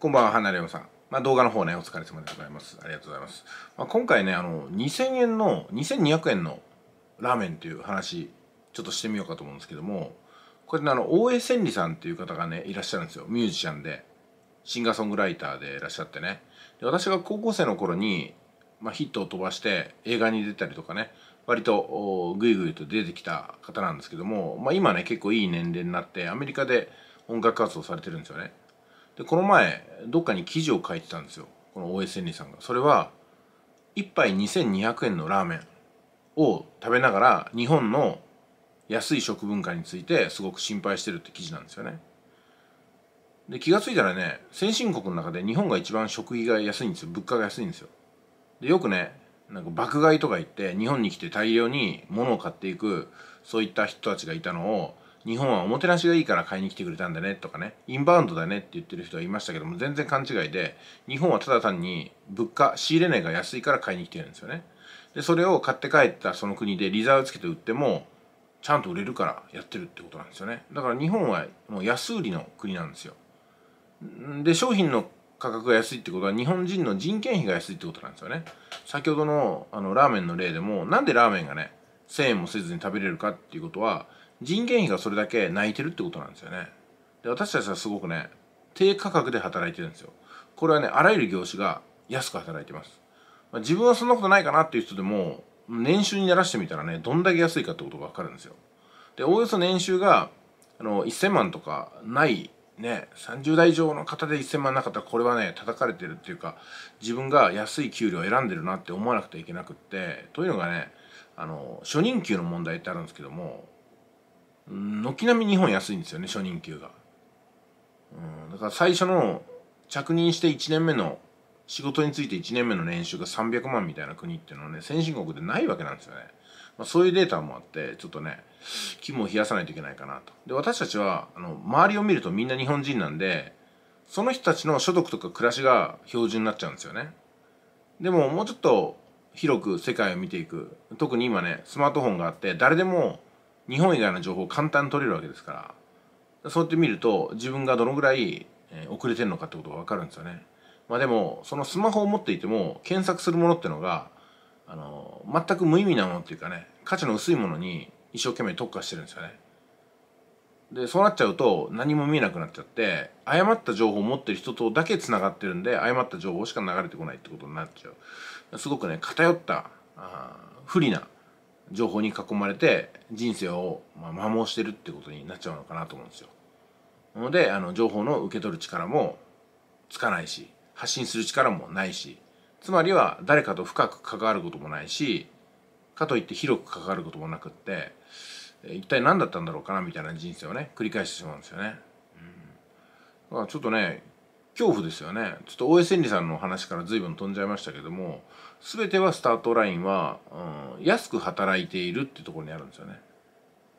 こんばんは、花レオさん。まあ、動画の方ね、お疲れ様でございます。ありがとうございます。まあ、今回ね、あの、2000円の、2200円のラーメンという話、ちょっとしてみようかと思うんですけども、これね、あの、大江千里さんっていう方がね、いらっしゃるんですよ。ミュージシャンで、シンガーソングライターでいらっしゃってね。で私が高校生の頃に、まあ、ヒットを飛ばして映画に出たりとかね、割とグイグイと出てきた方なんですけども、まあ、今ね、結構いい年齢になって、アメリカで音楽活動されてるんですよね。でこの前どっかに記事を書いてたんですよこの大江千里さんがそれは1杯2200円のラーメンを食べながら日本の安い食文化についてすごく心配してるって記事なんですよねで気が付いたらね先進国の中で日本が一番食費が安いんですよ物価が安いんですよでよくねなんか爆買いとか言って日本に来て大量に物を買っていくそういった人たちがいたのを日本はおもてなしがいいから買いに来てくれたんだねとかねインバウンドだねって言ってる人はいましたけども全然勘違いで日本はただ単に物価仕入れ値が安いから買いに来てるんですよねでそれを買って帰ったその国でリザーをつけて売ってもちゃんと売れるからやってるってことなんですよねだから日本はもう安売りの国なんですよで商品の価格が安いってことは日本人の人件費が安いってことなんですよね先ほどのあのラーメンの例でもなんでラーメンがね1000円もせずに食べれるかっていうことは人件費がそれだけ泣いてるってことなんですよねで私たちはすごくね低価格で働いてるんですよこれはねあらゆる業種が安く働いてます、まあ、自分はそんなことないかなっていう人でも年収にならしてみたらねどんだけ安いかってことが分かるんですよでおおよそ年収があの1000万とかないね30代以上の方で1000万なかったらこれはね叩かれてるっていうか自分が安い給料を選んでるなって思わなくてはいけなくってというのがねあの初任給の問題ってあるんですけども軒並み日本安いんですよね初任給が、うん、だから最初の着任して1年目の仕事について1年目の年収が300万みたいな国っていうのはね先進国でないわけなんですよね、まあ、そういうデータもあってちょっとね肝を冷やさないといけないかなとで私たちはあの周りを見るとみんな日本人なんでその人たちの所得とか暮らしが標準になっちゃうんですよねでももうちょっと広く世界を見ていく特に今ねスマートフォンがあって誰でも日本以外の情報を簡単に取れるわけですからそうやって見ると自分がどのぐらい遅れてるのかってことが分かるんですよね。まあでもそのスマホを持っていても検索するものってのがあの全く無意味なものっていうかね価値の薄いものに一生懸命特化してるんですよね。でそうなっちゃうと何も見えなくなっちゃって誤った情報を持ってる人とだけつながってるんで誤った情報しか流れてこないってことになっちゃうすごくね偏ったあ不利な情報に囲まれて人生を、まあ、摩耗してるってことになっちゃうのかなと思うんですよ。なのであの情報の受け取る力もつかないし発信する力もないしつまりは誰かと深く関わることもないしかといって広く関わることもなくって一体何だったんだろうかなみたいな人生をね繰り返してしまうんですよね。うん、だからちょっとね恐怖ですよねちょっと大江千里さんの話から随分飛んじゃいましたけども全てはスタートラインは、うん、安く働いているっていうところにあるんですよね、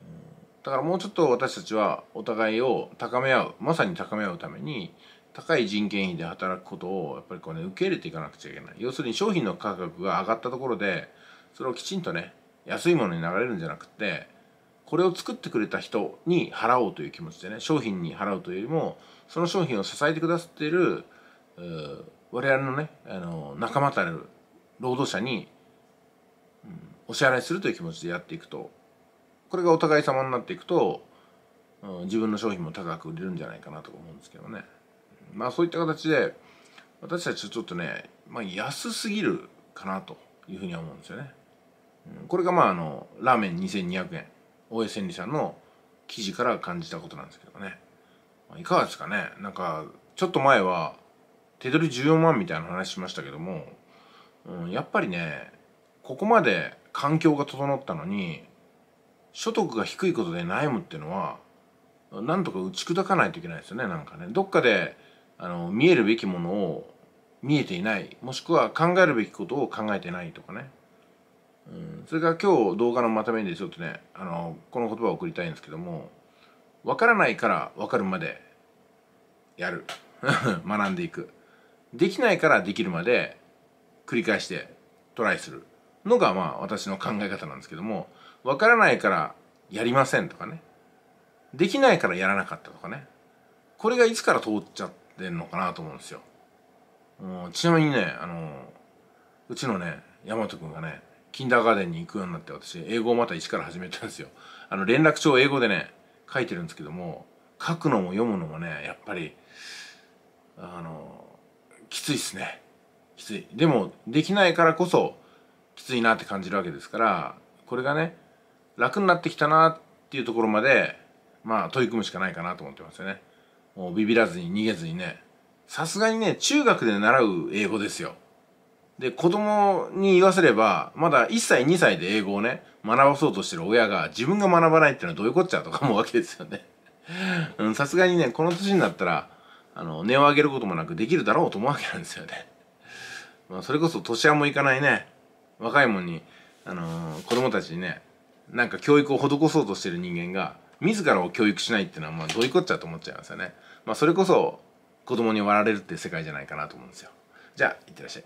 うん、だからもうちょっと私たちはお互いを高め合うまさに高め合うために高い人件費で働くことをやっぱりこうね受け入れていかなくちゃいけない要するに商品の価格が上がったところでそれをきちんとね安いものに流れるんじゃなくてこれを作ってくれた人に払おうという気持ちでね商品に払うというよりもその商品を支えてくださっている我々のねあの仲間たる労働者に、うん、お支払いするという気持ちでやっていくとこれがお互い様になっていくと、うん、自分の商品も高く売れるんじゃないかなと思うんですけどねまあそういった形で私たちはちょっとね、まあ、安すぎるかなというふうには思うんですよね。これがまああのラーメン2200円大江千里さんの記事から感じたことなんですけどね、まあ、いかがですかねなんかちょっと前は手取り14万みたいな話しましたけども、うん、やっぱりねここまで環境が整ったのに所得が低いことで悩むっていうのはなんとか打ち砕かないといけないですよねなんかねどっかであの見えるべきものを見えていないもしくは考えるべきことを考えてないとかねうん、それから今日動画のまとめでちょっとねあのこの言葉を送りたいんですけども分からないから分かるまでやる 学んでいくできないからできるまで繰り返してトライするのがまあ私の考え方なんですけども分からないからやりませんとかねできないからやらなかったとかねこれがいつから通っちゃってんのかなと思うんですよちなみにねあのうちのね大和くんがねキンダーガーデンに行くようになって私英語をまた一から始めたんですよ あの連絡帳を英語でね書いてるんですけども書くのも読むのもねやっぱりあのきついっすねきついでもできないからこそきついなって感じるわけですからこれがね楽になってきたなっていうところまでまあ取り組むしかないかなと思ってますよねもうビビらずに逃げずにねさすがにね中学で習う英語ですよで、子供に言わせれば、まだ1歳、2歳で英語をね、学ばそうとしてる親が自分が学ばないっていうのはどういうこっちゃとか思うわけですよね。うん、さすがにね、この年になったら、あの、値を上げることもなくできるだろうと思うわけなんですよね。まあ、それこそ年はもいかないね、若いもんに、あのー、子供たちにね、なんか教育を施そうとしてる人間が、自らを教育しないっていうのは、まあ、どういうこっちゃと思っちゃいますよね。まあ、それこそ、子供に割られるって世界じゃないかなと思うんですよ。じゃあ、いってらっしゃい。